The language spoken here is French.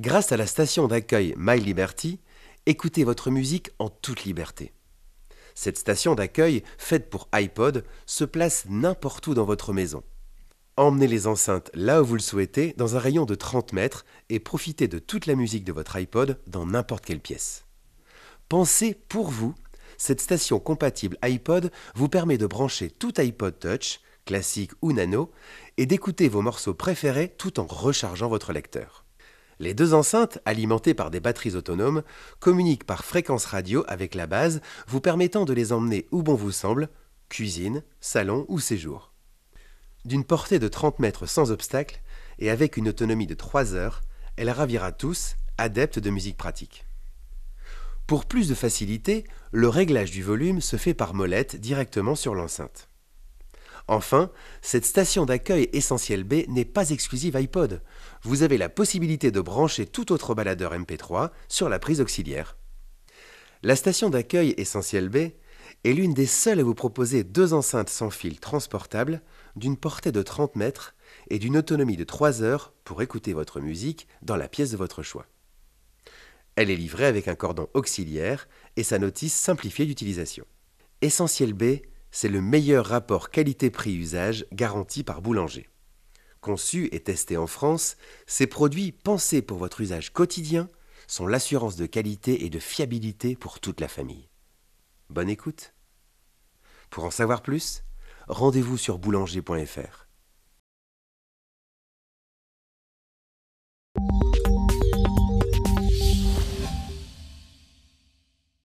Grâce à la station d'accueil My Liberty, écoutez votre musique en toute liberté. Cette station d'accueil, faite pour iPod, se place n'importe où dans votre maison. Emmenez les enceintes là où vous le souhaitez, dans un rayon de 30 mètres, et profitez de toute la musique de votre iPod dans n'importe quelle pièce. Pensez pour vous, cette station compatible iPod vous permet de brancher tout iPod Touch, classique ou nano, et d'écouter vos morceaux préférés tout en rechargeant votre lecteur. Les deux enceintes, alimentées par des batteries autonomes, communiquent par fréquence radio avec la base, vous permettant de les emmener où bon vous semble, cuisine, salon ou séjour. D'une portée de 30 mètres sans obstacle et avec une autonomie de 3 heures, elle ravira tous, adeptes de musique pratique. Pour plus de facilité, le réglage du volume se fait par molette directement sur l'enceinte. Enfin, cette station d'accueil Essentiel B n'est pas exclusive iPod. Vous avez la possibilité de brancher tout autre baladeur MP3 sur la prise auxiliaire. La station d'accueil Essentiel B est l'une des seules à vous proposer deux enceintes sans fil transportables d'une portée de 30 mètres et d'une autonomie de 3 heures pour écouter votre musique dans la pièce de votre choix. Elle est livrée avec un cordon auxiliaire et sa notice simplifiée d'utilisation. Essentiel B c'est le meilleur rapport qualité-prix-usage garanti par Boulanger. Conçu et testé en France, ces produits pensés pour votre usage quotidien sont l'assurance de qualité et de fiabilité pour toute la famille. Bonne écoute Pour en savoir plus, rendez-vous sur boulanger.fr.